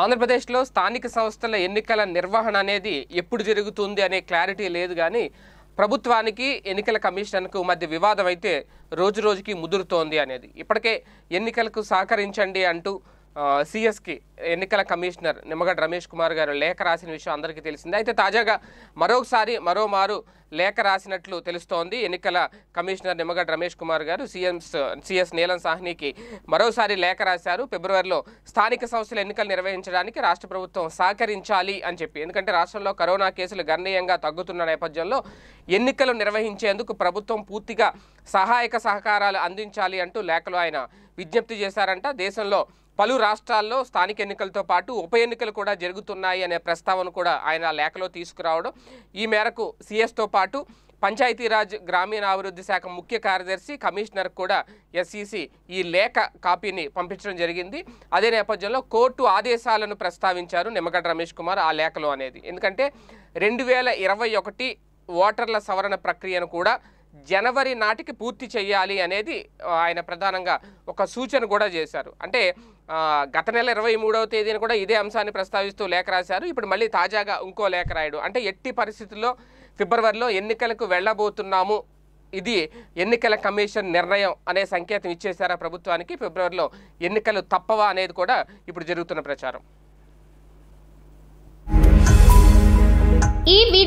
ఆంధ్రప్రదేశ్లో స్థానిక సంస్థల ఎన్నికల నిర్వహణ అనేది ఎప్పుడు జరుగుతుంది అనే క్లారిటీ లేదు కానీ ప్రభుత్వానికి ఎన్నికల కమిషన్కు మధ్య వివాదం అయితే రోజు రోజుకి ముదురుతోంది అనేది ఇప్పటికే ఎన్నికలకు సహకరించండి అంటూ సిఎస్కి ఎన్నికల కమిషనర్ నిమ్మగడ్డ రమేష్ కుమార్ గారు లేఖ రాసిన విషయం అందరికీ తెలిసిందే అయితే తాజాగా మరోసారి మరోమారు లేఖ రాసినట్లు తెలుస్తోంది ఎన్నికల కమిషనర్ నిమ్మగడ్డ రమేష్ కుమార్ గారు సీఎం సిఎస్ నీలం సాహ్నికి మరోసారి లేఖ రాశారు ఫిబ్రవరిలో స్థానిక సంస్థల ఎన్నికలు నిర్వహించడానికి రాష్ట్ర ప్రభుత్వం సహకరించాలి అని చెప్పి ఎందుకంటే రాష్ట్రంలో కరోనా కేసులు గణనీయంగా తగ్గుతున్న నేపథ్యంలో ఎన్నికలు నిర్వహించేందుకు ప్రభుత్వం పూర్తిగా సహాయక సహకారాలు అందించాలి అంటూ లేఖలో ఆయన విజ్ఞప్తి చేశారంట దేశంలో పలు రాష్ట్రాల్లో స్థానిక ఎన్నికలతో పాటు ఉప ఎన్నికలు కూడా జరుగుతున్నాయి అనే ప్రస్తావన కూడా ఆయన లేఖలో తీసుకురావడం ఈ మేరకు సీఎస్తో పాటు పంచాయతీరాజ్ గ్రామీణాభివృద్ధి శాఖ ముఖ్య కార్యదర్శి కమిషనర్ కూడా ఎస్ఈసి ఈ లేఖ కాపీని పంపించడం జరిగింది అదే నేపథ్యంలో కోర్టు ఆదేశాలను ప్రస్తావించారు నిమ్మగడ్డ రమేష్ కుమార్ ఆ లేఖలో అనేది ఎందుకంటే రెండు ఓటర్ల సవరణ ప్రక్రియను కూడా జనవరి నాటికి పూర్తి చేయాలి అనేది ఆయన ప్రధానంగా ఒక సూచన కూడా చేశారు అంటే గత నెల ఇరవై మూడవ తేదీన కూడా ఇదే అంశాన్ని ప్రస్తావిస్తూ లేఖ రాశారు ఇప్పుడు మళ్ళీ తాజాగా ఇంకో లేఖ రాయడు అంటే ఎట్టి పరిస్థితుల్లో ఫిబ్రవరిలో ఎన్నికలకు వెళ్ళబోతున్నాము ఇది ఎన్నికల కమిషన్ నిర్ణయం అనే సంకేతం ఇచ్చేశారా ప్రభుత్వానికి ఫిబ్రవరిలో ఎన్నికలు తప్పవా అనేది కూడా ఇప్పుడు జరుగుతున్న ప్రచారం